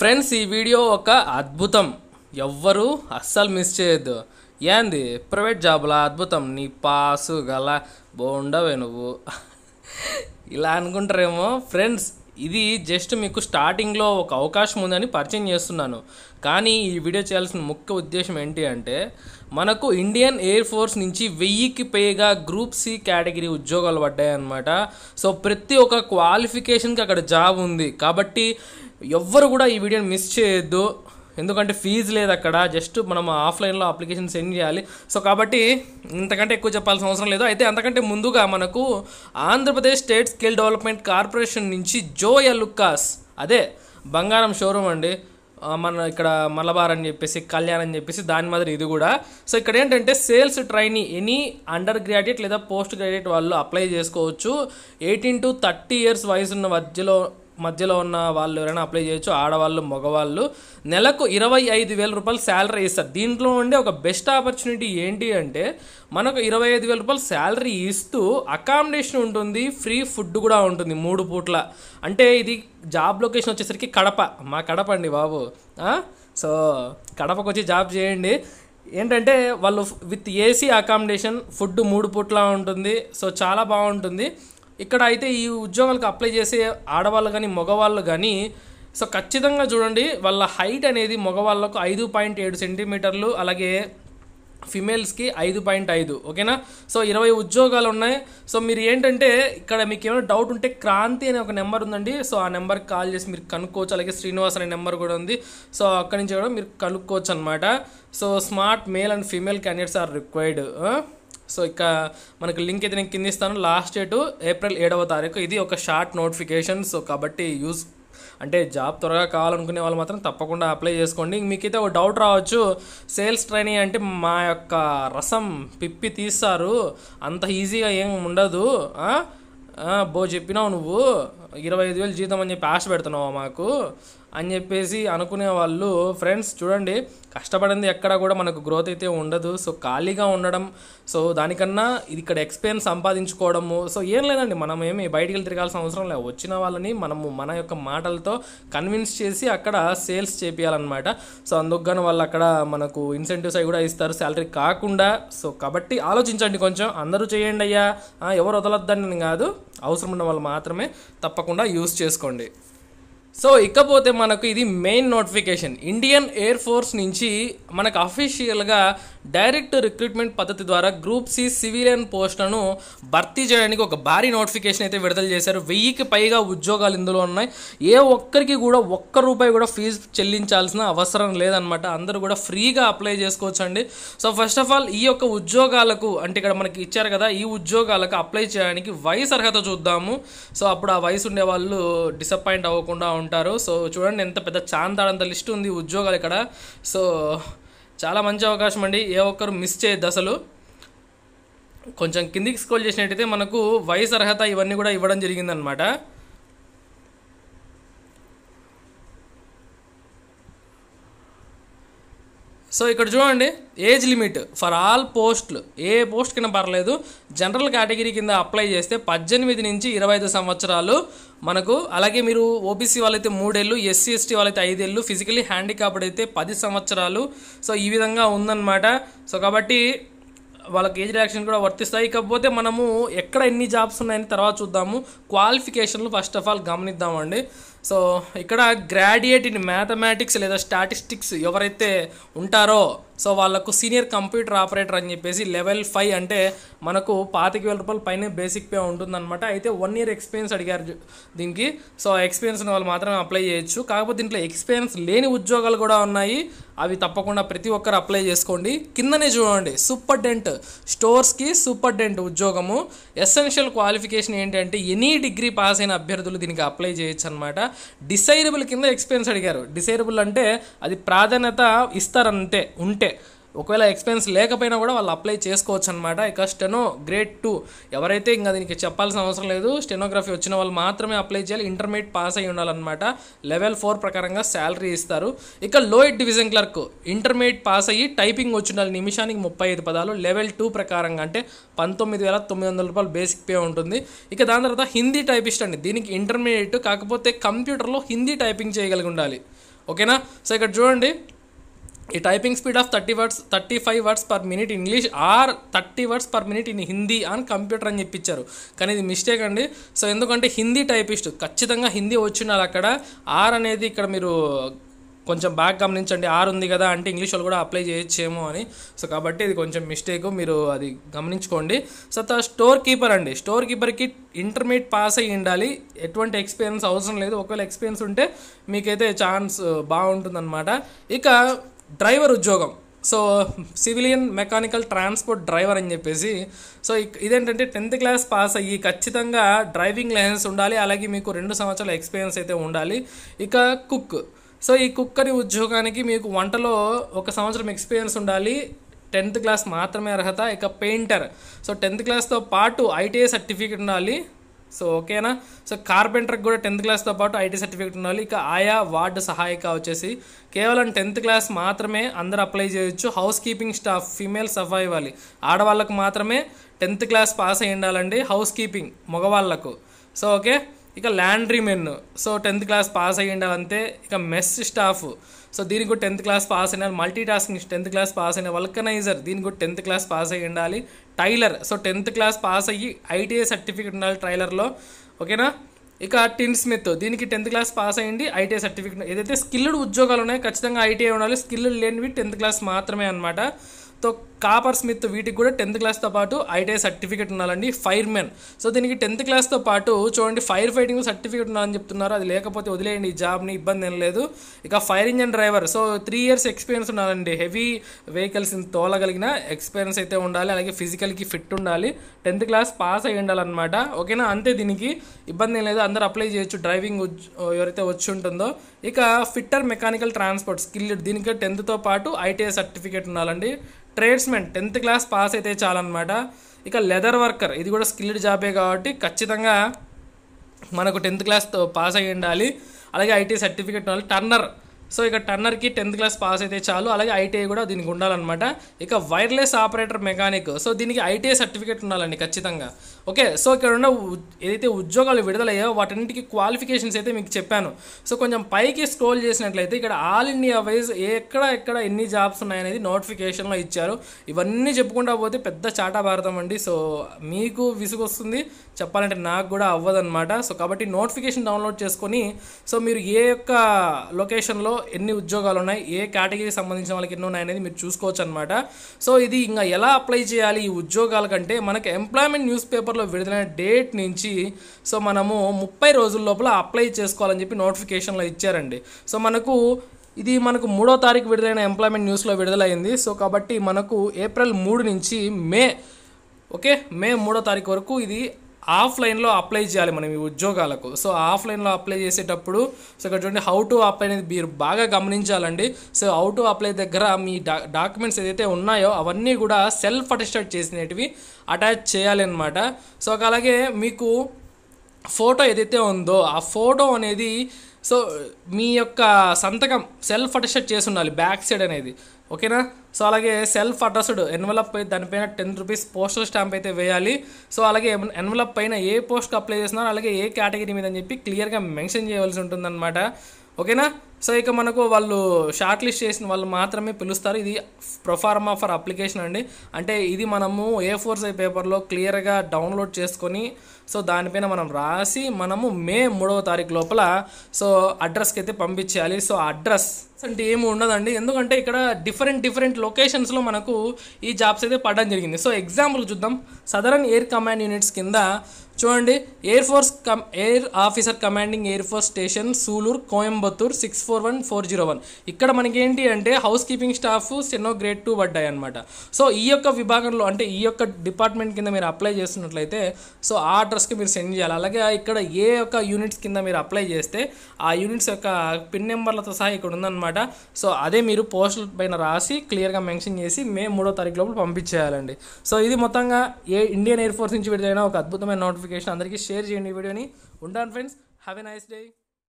friends ఈ video ఒక అద్భుతం ఎవ్వరూ అస్సలు మిస్ చేయొద్దు ఏంది ప్రైవేట్ జాబ్లా అద్భుతం నీ పాసు గల బాగుండవే నువ్వు ఇలా అనుకుంటారేమో ఫ్రెండ్స్ ఇది జస్ట్ మీకు స్టార్టింగ్లో ఒక అవకాశం ఉందని పరిచయం చేస్తున్నాను కానీ ఈ వీడియో చేయాల్సిన ముఖ్య ఉద్దేశం ఏంటి అంటే మనకు ఇండియన్ ఎయిర్ ఫోర్స్ నుంచి వెయ్యికి పైగా గ్రూప్ సి కేటగిరీ ఉద్యోగాలు అనమాట సో ప్రతి ఒక్క క్వాలిఫికేషన్కి అక్కడ జాబ్ ఉంది కాబట్టి ఎవ్వరు కూడా ఈ వీడియోని మిస్ చేయొద్దు ఎందుకంటే ఫీజు లేదు అక్కడ జస్ట్ మనం ఆఫ్లైన్లో అప్లికేషన్ సెండ్ చేయాలి సో కాబట్టి ఇంతకంటే ఎక్కువ చెప్పాల్సిన అవసరం లేదు అయితే అంతకంటే ముందుగా మనకు Andhra Pradesh state skill development corporation నుంచి జోయ లుక్కాస్ అదే బంగారం షోరూమ్ అండి మన ఇక్కడ మలబార్ అని చెప్పేసి కళ్యాణ్ అని చెప్పేసి దాని మాదిరి ఇది కూడా సో ఇక్కడ ఏంటంటే sales trainee any under graduate లేదా పోస్ట్ గ్రాడ్యుయేట్ వాళ్ళు అప్లై చేసుకోవచ్చు ఎయిటీన్ టు థర్టీ ఇయర్స్ వయసు ఉన్న మధ్యలో మధ్యలో ఉన్న వాళ్ళు ఎవరైనా అప్లై చేయొచ్చు ఆడవాళ్ళు మగవాళ్ళు నెలకు ఇరవై ఐదు వేల రూపాయలు శాలరీ ఇస్తారు దీంట్లో ఉండే ఒక బెస్ట్ ఆపర్చునిటీ ఏంటి అంటే మనకు ఇరవై ఐదు వేల రూపాయలు శాలరీ ఇస్తూ అకామిడేషన్ ఉంటుంది ఫ్రీ ఫుడ్ కూడా ఉంటుంది మూడు పూట్ల అంటే ఇది జాబ్ లొకేషన్ వచ్చేసరికి కడప మా కడప అండి బాబు సో కడపకు వచ్చి జాబ్ చేయండి ఏంటంటే వాళ్ళు విత్ ఏసీ అకామిడేషన్ ఫుడ్ మూడు పూట్లా ఉంటుంది సో చాలా బాగుంటుంది ఇక్కడ అయితే ఈ ఉద్యోగాలకు అప్లై చేసే ఆడవాళ్ళు కానీ మగవాళ్ళు కానీ సో ఖచ్చితంగా చూడండి వాళ్ళ హైట్ అనేది మగవాళ్ళకు ఐదు పాయింట్ ఏడు సెంటీమీటర్లు అలాగే ఫిమేల్స్కి ఐదు పాయింట్ ఐదు ఓకేనా సో ఇరవై ఉద్యోగాలు ఉన్నాయి సో మీరు ఏంటంటే ఇక్కడ మీకు ఏమైనా డౌట్ ఉంటే క్రాంతి అనే ఒక నెంబర్ ఉందండి సో ఆ నెంబర్కి కాల్ చేసి మీరు కనుక్కోవచ్చు అలాగే శ్రీనివాస్ అనే నెంబర్ కూడా ఉంది సో అక్కడి నుంచి కూడా మీరు కనుక్కోవచ్చు అనమాట so smart male and female candidates are required so ఇక మనకు లింక్ అయితే నేను కింద ఇస్తాను లాస్ట్ డేటు ఏప్రిల్ ఏడవ తారీఖు ఇది ఒక షార్ట్ నోటిఫికేషన్ సో కాబట్టి యూస్ అంటే జాబ్ త్వరగా కావాలనుకునే వాళ్ళు మాత్రం తప్పకుండా అప్లై చేసుకోండి మీకైతే ఒక డౌట్ రావచ్చు సేల్స్ ట్రైనింగ్ అంటే మా యొక్క రసం పిప్పి తీస్తారు అంత ఈజీగా ఏం ఉండదు బో చెప్పినావు నువ్వు ఇరవై ఐదు వేలు జీతం అని చెప్పి ఆశ పెడుతున్నావా మాకు అని చెప్పేసి అనుకునే వాళ్ళు ఫ్రెండ్స్ చూడండి కష్టపడింది ఎక్కడ కూడా మనకు గ్రోత్ అయితే ఉండదు సో ఖాళీగా ఉండడం సో దానికన్నా ఇది ఇక్కడ ఎక్స్పీరియన్స్ సంపాదించుకోవడము సో ఏం లేదండి మనం ఏమి బయటికి వెళ్ళి తిరగాల్సిన అవసరం లేదు వచ్చిన వాళ్ళని మనము మన యొక్క మాటలతో కన్విన్స్ చేసి అక్కడ సేల్స్ చేపియాలన్నమాట సో అందుకని వాళ్ళు అక్కడ మనకు ఇన్సెంటివ్స్ అవి కూడా ఇస్తారు శాలరీ కాకుండా సో కాబట్టి ఆలోచించండి కొంచెం అందరూ చేయండి అయ్యా ఎవరు వదలొద్దండి కాదు అవసరం ఉన్న వాళ్ళు మాత్రమే తప్పకుండా యూస్ చేసుకోండి సో ఇకపోతే మనకు ఇది main notification Indian air force నుంచి మనకు అఫీషియల్గా డైరెక్ట్ రిక్రూట్మెంట్ పద్ధతి ద్వారా గ్రూప్ సి సివిలియన్ పోస్టులను భర్తీ చేయడానికి ఒక భారీ నోటిఫికేషన్ అయితే విడుదల చేశారు వెయ్యికి పైగా ఉద్యోగాలు ఇందులో ఉన్నాయి ఏ ఒక్కరికి కూడా ఒక్క రూపాయి కూడా ఫీజు చెల్లించాల్సిన అవసరం లేదనమాట అందరూ కూడా ఫ్రీగా అప్లై చేసుకోవచ్చు అండి సో ఫస్ట్ ఆఫ్ ఆల్ ఈ యొక్క ఉద్యోగాలకు అంటే ఇక్కడ మనకి ఇచ్చారు కదా ఈ ఉద్యోగాలకు అప్లై చేయడానికి వయసు అర్హత చూద్దాము సో అప్పుడు ఆ వయసు ఉండే వాళ్ళు డిసప్పాయింట్ అవ్వకుండా ఉంటారు సో చూడండి ఎంత పెద్ద చాందాడంత లిస్ట్ ఉంది ఉద్యోగాలు ఇక్కడ సో చాలా మంచి అవకాశం అండి ఏ ఒక్కరు మిస్ చేయొద్దు అసలు కొంచెం కిందికి స్కోల్ చేసినట్టయితే మనకు వయసు అర్హత ఇవన్నీ కూడా ఇవ్వడం జరిగిందనమాట సో ఇక్కడ చూడండి ఏజ్ లిమిట్ ఫర్ ఆల్ పోస్టులు ఏ పోస్ట్ కింద పర్లేదు జనరల్ కేటగిరీ కింద అప్లై చేస్తే పద్దెనిమిది నుంచి ఇరవై ఐదు సంవత్సరాలు మనకు అలాగే మీరు ఓబీసీ వాళ్ళైతే మూడేళ్ళు ఎస్సీ ఎస్టీ వాళ్ళైతే ఐదేళ్ళు ఫిజికలీ హ్యాండిక్యాప్డ్ అయితే పది సంవత్సరాలు సో ఈ విధంగా ఉందన్నమాట సో కాబట్టి వాళ్ళకి ఏజ్ రియాక్షన్ కూడా వర్తిస్తాయి ఇకపోతే మనము ఎక్కడ ఎన్ని జాబ్స్ ఉన్నాయని తర్వాత చూద్దాము క్వాలిఫికేషన్లు ఫస్ట్ ఆఫ్ ఆల్ గమనిద్దామండి సో ఇక్కడ గ్రాడ్యుయేట్ ఇన్ మ్యాథమెటిక్స్ లేదా స్టాటిస్టిక్స్ ఎవరైతే ఉంటారో సో వాళ్ళకు సీనియర్ కంప్యూటర్ ఆపరేటర్ అని చెప్పేసి లెవెల్ ఫైవ్ అంటే మనకు పాతిక వేల రూపాయలు పైన బేసిక్ పే ఉంటుందన్నమాట అయితే వన్ ఇయర్ ఎక్స్పీరియన్స్ అడిగారు దీనికి సో ఎక్స్పీరియన్స్ ఉన్న వాళ్ళు మాత్రమే అప్లై చేయొచ్చు కాకపోతే దీంట్లో ఎక్స్పీరియన్స్ లేని ఉద్యోగాలు కూడా ఉన్నాయి అవి తప్పకుండా ప్రతి ఒక్కరు అప్లై చేసుకోండి కిందనే చూడండి సూపర్డెంట్ స్టోర్స్కి సూపర్డెంట్ ఉద్యోగము ఎసెన్షియల్ క్వాలిఫికేషన్ ఏంటంటే ఎనీ డిగ్రీ పాస్ అయిన అభ్యర్థులు దీనికి అప్లై చేయొచ్చు అనమాట డిసైరబుల్ కింద ఎక్స్పీరియన్స్ అడిగారు డిసైరబుల్ అంటే అది ప్రాధాన్యత ఇస్తారంతే ఉంటే ఒకవేళ ఎక్స్పెన్స్ లేకపోయినా కూడా వాళ్ళు అప్లై చేసుకోవచ్చు అనమాట ఇక స్టెనో గ్రేడ్ టూ ఎవరైతే ఇంకా దీనికి చెప్పాల్సిన అవసరం లేదు స్టెనోగ్రఫీ వచ్చిన వాళ్ళు మాత్రమే అప్లై చేయాలి ఇంటర్మీడియట్ పాస్ అయ్యి ఉండాలన్నమాట లెవెల్ ఫోర్ ప్రకారంగా శాలరీ ఇస్తారు ఇక lower division clerk intermediate pass అయ్యి టైపింగ్ వచ్చి ఉండాలి నిమిషానికి ముప్పై ఐదు పదాలు లెవెల్ టూ ప్రకారంగా అంటే పంతొమ్మిది వేల తొమ్మిది వందల రూపాయలు బేసిక్ పే ఉంటుంది ఇక దాని తర్వాత హిందీ టైపిస్ట్ అండి దీనికి ఇంటర్మీడియట్ కాకపోతే కంప్యూటర్లో హిందీ టైపింగ్ చేయగలిగి ఉండాలి ఓకేనా సో ఇక్కడ చూడండి ఈ typing speed of thirty words thirty five words per minute English or thirty words per minute in Hindi అని కంప్యూటర్ అని చెప్పించారు కానీ ఇది మిస్టేక్ అండి సో ఎందుకంటే హిందీ టైపిస్ట్ ఖచ్చితంగా హిందీ వచ్చినారు అక్కడ ఆర్ అనేది ఇక్కడ మీరు కొంచెం బ్యాక్ గమనించండి ఆర్ ఉంది కదా అంటే ఇంగ్లీష్ వాళ్ళు కూడా అప్లై చేయొచ్చేమో అని సో కాబట్టి ఇది కొంచెం మిస్టేక్ మీరు అది గమనించుకోండి సో త స్టోర్ కీపర్ అండి స్టోర్ కీపర్కి ఇంటర్మీడియట్ పాస్ అయ్యి ఉండాలి ఎటువంటి ఎక్స్పీరియన్స్ అవసరం లేదు ఒకవేళ ఎక్స్పీరియన్స్ ఉంటే మీకైతే ఛాన్స్ బాగుంటుందన్నమాట ఇక డ్రైవర్ ఉద్యోగం so civilian mechanical transport driver అని చెప్పేసి సో ఇదేంటంటే టెన్త్ క్లాస్ పాస్ అయ్యి ఖచ్చితంగా డ్రైవింగ్ లైసెన్స్ ఉండాలి అలాగే మీకు రెండు సంవత్సరాల ఎక్స్పీరియన్స్ అయితే ఉండాలి ఇక కుక్ సో ఈ కుక్ అని ఉద్యోగానికి మీకు వంటలో ఒక సంవత్సరం ఎక్స్పీరియన్స్ ఉండాలి టెన్త్ క్లాస్ మాత్రమే అర్హత ఇక పెయింటర్ సో టెన్త్ క్లాస్తో పాటు ఐటీఐ సర్టిఫికేట్ ఉండాలి సో ఓకేనా సో కార్పెంటర్కి కూడా టెన్త్ క్లాస్తో పాటు ఐటీ సర్టిఫికేట్ ఉండాలి ఇక ఆయా వార్డు సహాయక వచ్చేసి కేవలం టెన్త్ క్లాస్ మాత్రమే అందరు అప్లై చేయొచ్చు హౌస్ కీపింగ్ స్టాఫ్ ఫీమేల్ సఫా ఇవ్వాలి ఆడవాళ్ళకు మాత్రమే టెన్త్ క్లాస్ పాస్ అయ్యి ఉండాలండి హౌస్ కీపింగ్ మగవాళ్ళకు సో ఓకే ఇక laundry men so tenth class pass అయ్యిండ అంతే ఇక మెస్ స్టాఫ్ సో దీనికి కూడా టెన్త్ క్లాస్ పాస్ అయిన multi tasking tenth class pass అయిన వల్కనైజర్ దీనికి కూడా టెన్త్ క్లాస్ పాస్ అయ్యి ఉండాలి tailor so tenth class pass అయ్యి ఐటీఐ సర్టిఫికేట్ ఉండాలి టైలర్లో ఓకేనా ఇక టిన్ స్మిత్ దీనికి టెన్త్ క్లాస్ పాస్ అయ్యింది ఐటీఐ సర్టిఫికేట్ ఏదైతే స్కిల్డ్ ఉద్యోగాలు ఉన్నాయో ఖచ్చితంగా ఐటీఐ ఉండాలి స్కిల్డ్ లేనివి టెన్త్ క్లాస్ మాత్రమే అనమాట సో కాపర్ స్మిత్ వీటికి కూడా టెన్త్ క్లాస్తో పాటు ఐటీఐ సర్టిఫికేట్ ఉండాలండి ఫైర్ మెన్ సో దీనికి టెన్త్ క్లాస్తో పాటు చూడండి ఫైర్ ఫైటింగ్ సర్టిఫికేట్ ఉండాలని చెప్తున్నారు అది లేకపోతే వదిలేయండి ఈ జాబ్ని ఇబ్బంది ఏం లేదు ఇక fire engine driver so three years experience ఉండాలండి హెవీ వెహికల్స్ని తోలగలిగిన ఎక్స్పీరియన్స్ అయితే ఉండాలి అలాగే ఫిజికల్కి ఫిట్ ఉండాలి టెన్త్ క్లాస్ పాస్ అయ్యి ఉండాలన్నమాట ఓకేనా అంతే దీనికి ఇబ్బంది ఏం లేదు అందరూ అప్లై చేయొచ్చు డ్రైవింగ్ ఎవరైతే వచ్చి ఉంటుందో ఇక ఫిట్టర్ మెకానికల్ ట్రాన్స్పోర్ట్ స్కిల్ దీనికి టెన్త్తో పాటు ఐటీఐ సర్టిఫికేట్ ఉండాలండి trades placement tenth class pass అయితే చాలన్నమాట ఇక లెదర్ వర్కర్ ఇది కూడా స్కిల్డ్ జాబే కాబట్టి ఖచ్చితంగా మనకు టెన్త్ క్లాస్ పాస్ అయ్యి ఉండాలి అలాగే ఐటీ సర్టిఫికేట్ వాళ్ళు టర్నర్ సో ఇక టన్నర్కి టెన్త్ క్లాస్ పాస్ అయితే చాలు అలాగే ఐటీఐ కూడా దీనికి ఉండాలన్నమాట ఇక వైర్లెస్ ఆపరేటర్ మెకానిక్ సో దీనికి ఐటీఐ సర్టిఫికేట్ ఉండాలండి ఖచ్చితంగా ఓకే సో ఇక్కడ ఉన్న ఏదైతే ఉద్యోగాలు విడుదలయ్యో వాటన్నిటికి క్వాలిఫికేషన్స్ అయితే మీకు చెప్పాను సో కొంచెం పైకి స్క్రోల్ చేసినట్లయితే ఇక్కడ ఆల్ ఇండియా వైజ్ ఎక్కడ ఎక్కడ ఎన్ని జాబ్స్ ఉన్నాయనేది నోటిఫికేషన్లో ఇచ్చారు ఇవన్నీ చెప్పుకుంటా పోతే పెద్ద చాటా భారతం అండి సో మీకు విసుగొస్తుంది చెప్పాలంటే నాకు కూడా అవ్వదన్నమాట సో కాబట్టి నోటిఫికేషన్ డౌన్లోడ్ చేసుకొని సో మీరు ఏ యొక్క లొకేషన్లో ఎన్ని ఉద్యోగాలు ఉన్నాయి ఏ కేటగిరీకి సంబంధించిన వాళ్ళకి ఎన్ని ఉన్నాయి అనేది మీరు చూసుకోవచ్చు అనమాట సో ఇది ఇంకా ఎలా అప్లై చేయాలి ఈ ఉద్యోగాల కంటే మనకు ఎంప్లాయ్మెంట్ న్యూస్ పేపర్లో విడుదలైన డేట్ నుంచి సో మనము ముప్పై రోజుల లోపల అప్లై చేసుకోవాలని చెప్పి నోటిఫికేషన్లో ఇచ్చారండి సో మనకు ఇది మనకు మూడో తారీఖు విడుదలైన ఎంప్లాయ్మెంట్ న్యూస్లో విడుదలైంది సో కాబట్టి మనకు ఏప్రిల్ మూడు నుంచి మే ఓకే మే మూడో తారీఖు వరకు ఇది ఆఫ్లైన్లో అప్లై చేయాలి మనం ఈ ఉద్యోగాలకు సో ఆఫ్లైన్లో అప్లై చేసేటప్పుడు సో ఇక్కడ చూడండి హౌ టు అప్లై అనేది మీరు బాగా గమనించాలండి సో హౌ టు అప్లై దగ్గర మీ డా డాక్యుమెంట్స్ ఏదైతే ఉన్నాయో అవన్నీ కూడా సెల్ఫ్ అటెస్టెడ్ చేసినవి అటాచ్ చేయాలి అనమాట సో అలాగే మీకు ఫోటో ఏదైతే ఉందో ఆ ఫోటో అనేది సో మీ యొక్క సంతకం సెల్ఫ్ అటెస్టెడ్ చేసి ఉండాలి బ్యాక్ సైడ్ అనేది ఓకేనా సో అలాగే సెల్ఫ్ అడ్రస్డ్ ఎన్వలప్ దానిపైన టెన్ రూపీస్ పోస్టల్ స్టాంప్ అయితే వేయాలి సో అలాగే ఎన్వలప్ పైన ఏ పోస్ట్కి అప్లై చేస్తున్నారో అలాగే ఏ కేటగిరీ మీద అని చెప్పి క్లియర్గా మెన్షన్ చేయవలసి ఉంటుందన్నమాట ఓకేనా సో ఇక మనకు వాళ్ళు షార్ట్ లిస్ట్ చేసిన వాళ్ళు మాత్రమే పిలుస్తారు ఇది ప్రొఫార్మ్ ఫర్ అప్లికేషన్ అండి అంటే ఇది మనము ఏ ఫోర్ సైజ్ పేపర్లో క్లియర్గా డౌన్లోడ్ చేసుకొని సో దానిపైన మనం రాసి మనము మే మూడవ తారీఖు లోపల సో అడ్రస్కి అయితే పంపించేయాలి సో అడ్రస్ అంటే ఏమి ఉండదండి ఎందుకంటే ఇక్కడ డిఫరెంట్ డిఫరెంట్ లొకేషన్స్లో మనకు ఈ జాబ్స్ అయితే పడడం జరిగింది సో ఎగ్జాంపుల్ చూద్దాం సదరన్ ఎయిర్ కమాండ్ యూనిట్స్ కింద చూడండి air force cum air officer commanding air force station Sulur Coimbatore six four one four zero one ఇక్కడ మనకేంటి అంటే హౌస్ కీపింగ్ స్టాఫ్ సెనో గ్రేడ్ టూ పడ్డాయి అనమాట సో ఈ యొక్క విభాగంలో అంటే ఈ యొక్క డిపార్ట్మెంట్ కింద మీరు అప్లై చేస్తున్నట్లయితే సో ఆ అడ్రస్కి మీరు సెండ్ చేయాలి అలాగే ఇక్కడ ఏ యొక్క యూనిట్స్ కింద మీరు అప్లై చేస్తే ఆ యూనిట్స్ యొక్క పిన్ నెంబర్లతో సహా ఇక్కడ ఉందన్నమాట సో అదే మీరు పోస్టుల పైన రాసి క్లియర్గా మెన్షన్ చేసి మే మూడో తారీఖు లోపల పంపించేయాలండి సో ఇది మొత్తంగా ఏ ఇండియన్ ఎయిర్ ఫోర్స్ నుంచి విడుదలైన ఒక అద్భుతమైన నోట్ నోటిఫికేషన్ అందరికీ షేర్ చేయండి ఈ వీడియోని ఉంటాను friends have a nice day